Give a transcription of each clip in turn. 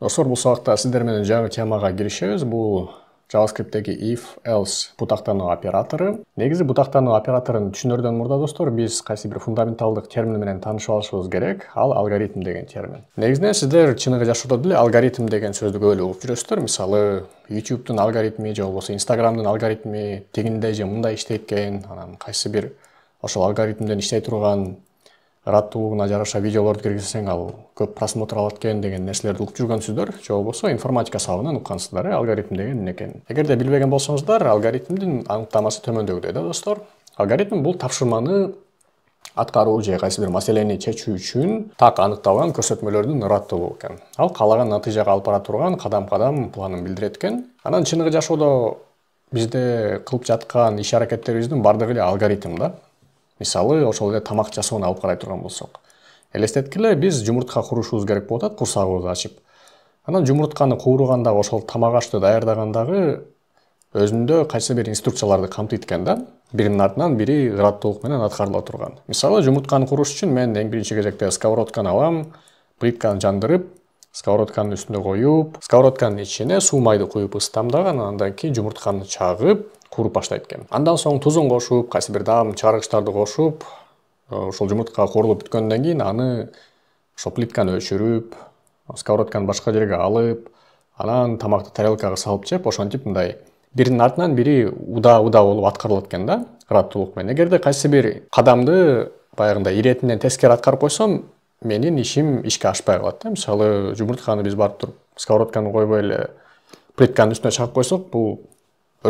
достор бұл сабакта сиздер менен жаңы темага Бұл бул if else бұтақтану операторы. Негізі бұтақтану операторын түшүнөрдөн мұрда, достор біз қайсы бір фундаменталдық термин менен таанышып керек ал алгоритм деген термин негизинен сіздер чыныгы жашоодо деле алгоритм деген сөзді көп эле угуп жүрөсүздөр мисалы youtube'дун алгоритми же болбосо инстаграмдын алгоритми тигиндей же мындай иштейт экен анан кайсы бир ошол алгоритмден иштей турган ыраттуулугуна жараша видеолорду киргизсең ал көп просмотр алат экен деген нерселерди угуп жүргөнсүздөр же болбосо информатика сабагынан уккансыздар э алгоритм деген эмне экенин эгерде билбеген болсоңуздар алгоритмдин аныктамасы төмөндөгүдөй да достор алгоритм бул тапшырманы аткаруу же кайсы бир маселени чечүү үчүн так аныкталган көрсөтмөлөрдүн ыраттуулугу экен ал каалаган натыйжага алып бара турган кадам кадам планын билдирет экен анан чыныгы жашоодо бизде кылып жаткан иш аракеттерибиздин баардыгы эле алгоритм да мисалы ошол эле тамак жасоону алып карай турган болсок элестеткиле биз жумуртка курушубуз керек болуп атат курсагыбызды ачып анан жумуртканы кууруганда ошол тамак ашты даярдагандагы өзүндө кайсы бир инструкцияларды камтыйт экен да биринин артынан бири ыраттуулук менен аткарыла турган мисалы жумуртканы куруш үчүн мен эң биринчи кезекте сковородканы алам плитканы жандырып сковородканын үстүнө коюп сковородканын ичине суу майды куюп ысытам дагы анан андан кийин жумуртканы чагып кууруп баштайт экен андан соң тузун кошуп кайсы бир даам чыгаргычтарды кошуп ушул жумуртка куурулуп бүткөндөн кийин аны ошол плитканы өчүрүп сковородканы башка жерге алып анан тамакты тарелкага салып жеп ошентип мындай биринин артынан бири уда уда болуп аткарылат экен да ыраттуулук менен эгерде кайсы бир кадамды баягындай иретинен тескери аткарып койсом менин ишим ишке ашпай калат да мисалы жумуртканы биз барып туруп сковородканы койбой эле плитканын үстүнө чагып койсок бул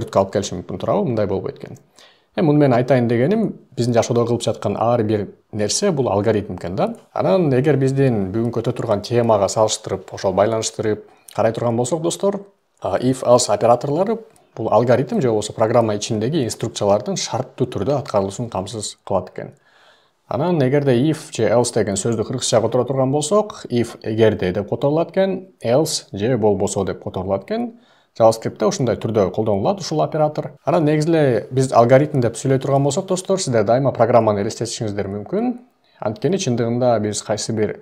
өртке алып келіші мүмкін туралы мындай болып өткен эми муну мен айтайын дегенім біздің жашоодо кылып жатқан ар бир нерсе бұл алгоритм экен да анан егер биздин бүгін өтө турган темага салыштырып ошол байланыштырып карай турган болсок достор if else операторлору бул алгоритм же болбосо программа ичиндеги инструкциялардын шарттуу түрдө аткарылуусун камсыз кылат экен анан эгерде if же else деген сөздү кыргызча которо турган болсок if эгерде деп которулат экен else же болбосо деп которулат экен JavaScript-те ушундай түрдө колдонулат ушул оператор анан негизи эле биз алгоритм деп сүйлөй турган болсок достор сиздер дайыма программаны элестетишиңиздер мүмкүн анткени чындыгында биз кайсы бир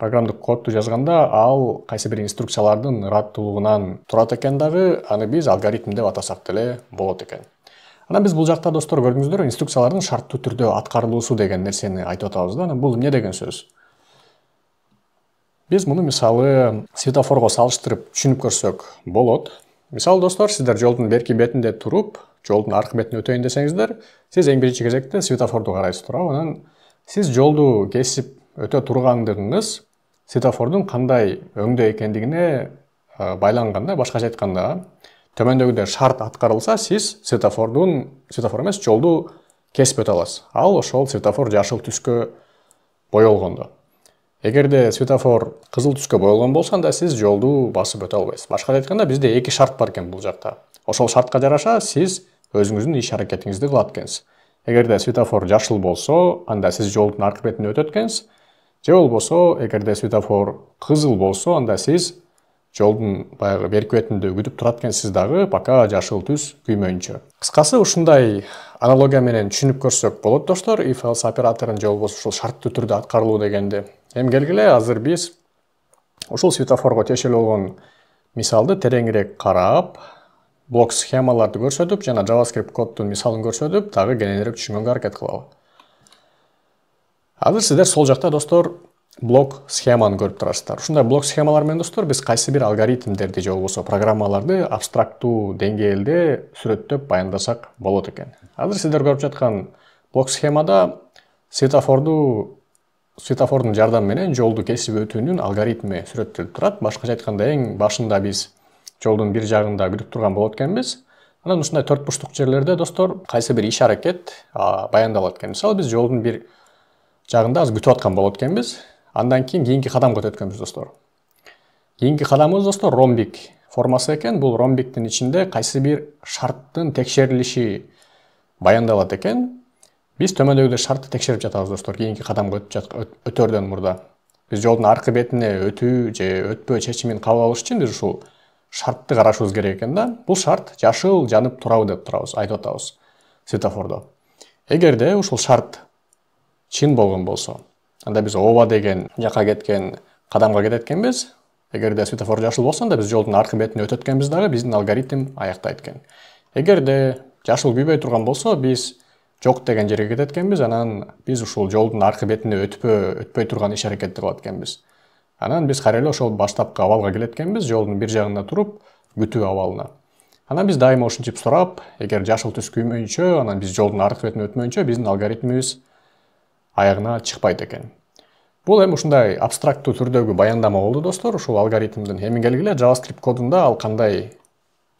программдык кодду жазганда ал кайсы бир инструкциялардын ыраттуулугунан турат экен дагы аны биз алгоритм деп атасак деле болот экен анан биз бул жакта достор көрдүңүздөр инструкциялардын шарттуу түрдө аткарылуусу деген нерсени айтып атабыз да анан бул эмне деген сөз биз муну мисалы светофорго салыштырып түшүнүп көрсөк болот мысалы достар сіздер жолдың берке бетінде тұрып жолдың арқы бетін өтейін десеңіздер сіз ең бірінші кезекте светофорды карайсыз туурабы анан сиз жолду кесіп өте тургандыгыңыз светофордун қандай өңді экендигине байланғанда башқа айтканда төмендегіде шарт атқарылса, сіз светофордың, светофор эмес жолду кесип өтө аласыз ал ошол светофор жашыл түскө боелгондо эгерде светофор кызыл түскө боелгон болсо анда сиз жолду басып өтө албайсыз башкача айтканда бизде эки шарт бар экен бул жакта ошол шартка жараша сиз өзүңүздүн иш аракетиңизди кылат экенсиз эгерде светофор жашыл болсо анда сиз жолдун аркы бетине өтөт экенсиз же болбосо эгерде светофор кызыл болсо анда сиз жолдун баягы берки бетинде күтүп турат экенсиз дагы пока жашыл түс күймөйүнчө кыскасы ушундай аналогия менен түшүнүп көрсөк болот достор ифалс операторун же болбосо ушул шарттуу түрдө аткарылуу дегенди эми келгиле азыр биз ушул светофорго тиешелүү болгон мисалды тереңирээк карап блок схемаларды көрсөтүп жана javascript кодтун мисалын көрсөтүп дагы кененирээк түшүнгөнгө аракет кылалы азыр сиздер сол жакта достор блок схеманы көрүп турасыздар ушундай блок схемалар менен достор биз кайсы бир алгоритмдерди же болбосо программаларды абстрактуу деңгээлде сүрөттөп баяндасак болот экен азыр сиздер көрүп жаткан блок схемада светофорду светофордун жардамы менен жолду кесип өтүүнүн алгоритми сүрөттөлүп турат башкача айтканда эң башында биз жолдун бир жагында күтүп турган болот экенбиз анан ушундай төрт бурчтук жерлерде достор кайсы бир иш аракет баяндалат экен мисалы биз жолдун бир жагында азыр күтүп аткан болот экенбиз андан кийин кийинки кадамга өтөт экенбиз достор кийинки кадамыбыз достор ромбик формасы экен бул ромбиктин ичинде кайсы бир шарттын текшерилиши баяндалат экен биз төмөндөгүдөй шартты текшерип жатабыз достор кийинки кадамга өүп өтөөрдөн мурда биз жолдун аркы бетине өтүү же өтпөө чечимин кабыл алыш үчүн биз ушул шартты карашыбыз керек экен да бул шарт жашыл жанып турабы деп турабыз айтып атабыз светофордо эгерде ушул шарт чын болгон болсо анда биз ооба деген жака кеткен кадамга кетет экенбиз эгерде светофор жашыл болсо анда биз жолдун аркы бетине өтөт экенбиз дагы биздин алгоритм аяктайт экен эгерде жашыл күйбөй турган болсо биз жок деген жерге кетет экенбиз анан биз ушул жолдун аркы бетине өтпө өтпөй турган иш аракетти кылат экенбиз анан биз кайра эле ошол баштапкы абалга келет экенбиз жолдун бир жагында туруп күтүү абалына анан биз дайыма ушинтип сурап эгер жашыл түс күймөйүнчө анан биз жолдун аркы бетине өтмөйүнчө биздин алгоритмибиз аягына чыкпайт экен бул эми ушундай абстракттуу түрдөгү баяндама болду достор ушул алгоритмдин эми келгиле javascript кодунда ал кандай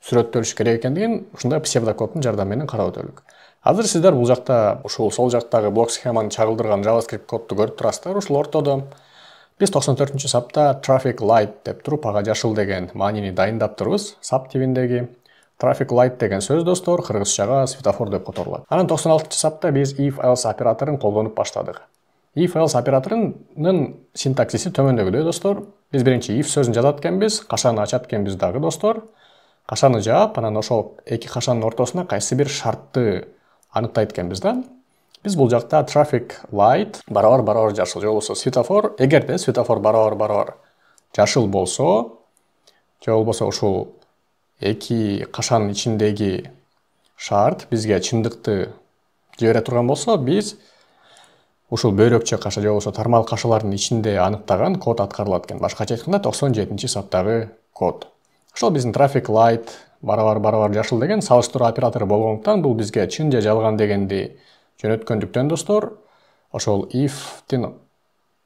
сүрөттөлүш керек экендигин ушундай псевдокоддун жардамы менен карап өтөлүк азыр сіздер бұл жақта ушул сол жақтағы блок схеманы чагылдырган javascript кодты көріп турасыздар ушул ортодо биз 94 сапта traffic light деп туруп ага жашыл деген маанини дайындаптырбыз сап тибиндеги traffic light деген сөз достор кыргызчага светофор деп которулат анан 96 сапта біз if else операторын колдонуп баштадык if else операторунун синтаксиси төмөндөгүдөй достор Біз бірінші if сөзін жазат экенбиз кашаны ачат экенбиз дагы достор кашаны жаап анан ошол екі қашаның ортосуна қайсы бир шартты анықтайды екенбіз да біз бұл жақта трафик лайт барабар барабар жасыл же болмаса светофор егер де светофор барабар барабар жасыл болса же болбосо ушул эки кашанын ичиндеги шарт бизге чындыкты жибере турган болсо биз ушул бөйрөкчө каша же болбосо тармал кашалардын ичинде аныктаган код аткарылат экен башкача айтканда токсон жетинчи саптагы код ошол биздин трафик лайт барабар барабар жашыл деген салыштыруу оператору болгондуктан бул бизге чын же жалган дегенди жөнөткөндүктөн достор ошол ифтин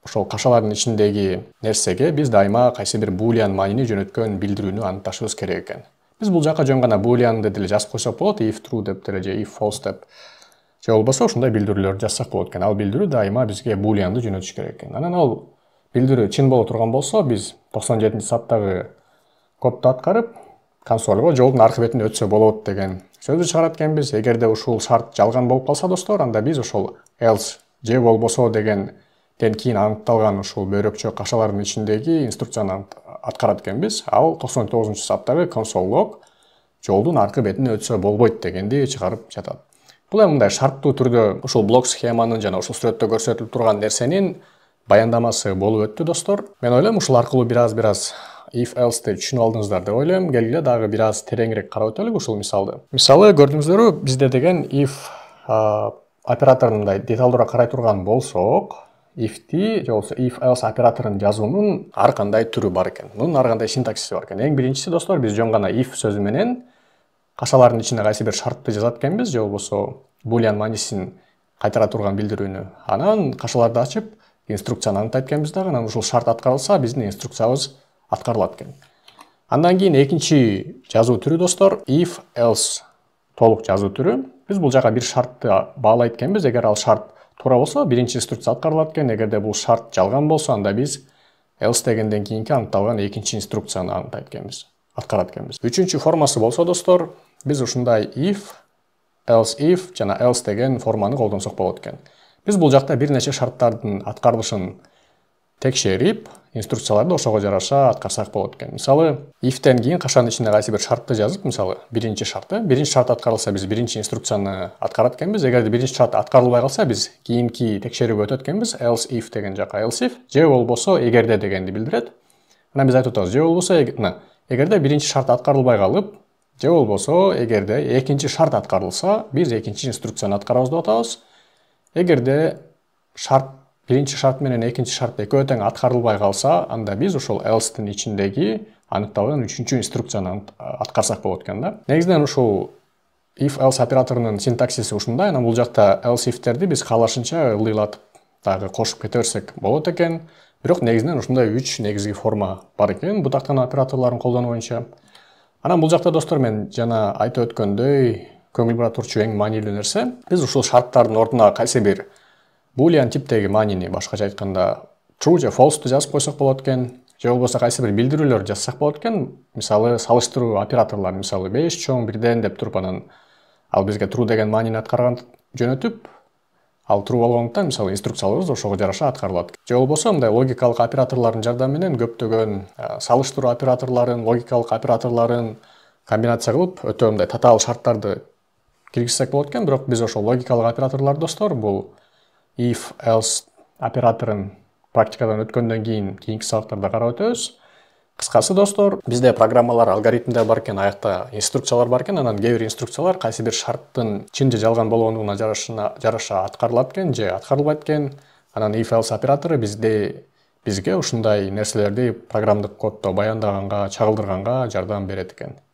ошол кашалардын ичиндеги нерсеге биз дайыма кайсы бир булияан маанини жөнөткөн билдирүүнү аныкташыбыз керек экен биз бул жака жөн гана буллианды деле жазып койсок болот иф тrуe деп деле же иф фолс деп же болбосо ушундай билдирүүлөрдү жазсак болот экен ал билдирүү дайыма бизге буллианды жөнөтүш керек экен анан ал билдирүү чын боло турган болсо биз токсон жетинчи саптагы кодду аткарып консолго жолдун аркы бетине өтсө болот деген сөздү чыгарат экенбиз эгерде ушул шарт жалган болуп калса достор анда биз ошол else же болбосо дегенден кийин аныкталган ушул бөйрөкчө кашалардын ичиндеги инструкцияны аткарат экенбиз ал токсон тогузунчу саптагы консол лог жолдун аркы бетине өтсө болбойт дегенди чыгарып жатат бул эми мындай шарттуу түрдө ушул блок схеманын жана ушул сүрөттө көрсөтүлүп турган нерсенин баяндамасы болуп өттү достор мен ойлойм ушул аркылуу бир аз бир аз if elseті түсініп алдыңыздар деп ойлаймын келгіле дағы біраз тереңірек қарап өтелік ушул мисалды мисалы көрдүңүздөрбү бизде деген if операторын мындай деталдуураак карай турган болсок ифти же болбосо if else операторун жазуунун ар кандай түрү бар экен мунун ар кандай синтаксиси бар экен эң биринчиси достор биз жөн гана if сөзү менен кашалардын ичине кайсы бир шартты жазат экенбиз же болбосо булиан маанисин кайтара турган билдирүүнү анан кашаларды ачып инструкцияны аныктайт экенбиз дагы анан ушул шарт аткарылса биздин инструкциябыз аткарылат экен андан кийин экинчи жазуу түрү достор if else толук жазуу түрү биз бул жака бир шартты баалайт экенбиз эгер ал шарт туура болсо биринчи инструкция аткарылат экен эгерде бул шарт жалган болсо анда биз else дегенден кийинки аныкталган экинчи инструкцияны аныктайт экенбиз аткарат экенбиз үчүнчү формасы болсо достор биз ушундай if else if жана else деген форманы колдонсок болот экен биз бул жакта бир нече шарттардын аткарылышын текшерип инструкцияларды ошого жараша аткарсак болот экен мисалы ифтен кийин қашан ичине кайсы бир шартты жазып мисалы биринчи шарт биринчи шарт аткарылса биз биринчи инструкцияны аткарат экенбиз эгерде биринчи шарт аткарылбай қалса биз кийинки текшерүүгө өтөт экенбиз else if деген жака else if же болбосо эгерде дегенди билдирет мына биз айтып атабыз же болбосо мына эгерде биринчи шарт аткарылбай калып же болбосо эгерде экинчи шарт аткарылса биз экинчи инструкцияны аткарабыз деп атабыз эгерде шарт биринчи шарт менен экинчи шарт экөө тең аткарылбай калса анда биз ушол элстин ичиндеги аныкталган үчүнчү инструкцияны аткарсак болот экен да негизинен ушул if else операторунун синтаксиси ушундай анан бул жакта лс ifтерди биз каалашынча ылдыйлатып дагы кошуп кете берсек болот экен бирок негизинен ушундай үч негизги форма бар экен бутактан операторлорун колдонуу боюнча анан бул жакта достор мен жана айтып өткөндөй көңүл бура турчу эң маанилүү нерсе биз ушул шарттардын ордуна кайсы бир булиан типтегі маанини башқаша айтқанда true же falseты жазып қойсақ болады екен же болбосо кайсы бир билдирүүлөрдү жазсак болот экен мисалы салыштыруу операторлор мисалы беш чоң бирден деп туруп анан ал бизге true деген маанини аткарган жөнөтүп ал true болгондуктан мисалы инструкцияларыбыз ошого жараша аткарылат же болбосо мындай логикалык операторлордун жардамы менен көптөгөн салыштыруу операторлорун логикалык операторлорун комбинация кылып өтө мындай татаал шарттарды киргизсек болот экен бирок биз ошол логикалык операторлорду достор бул if else операторун практикадан өткөндөн кийин кийинки сабактарда карап өтөбүз кыскасы достор бизде программалар алгоритмдер бар экен аякта инструкциялар бар экен анан кээ бир инструкциялар кайсы бир шарттын чын же жалган болгондугуна жараша аткарылат экен же аткарылбайт экен анан if else оператору бизде бизге ушундай нерселерди программдык кодто баяндаганга чагылдырганга жардам берет экен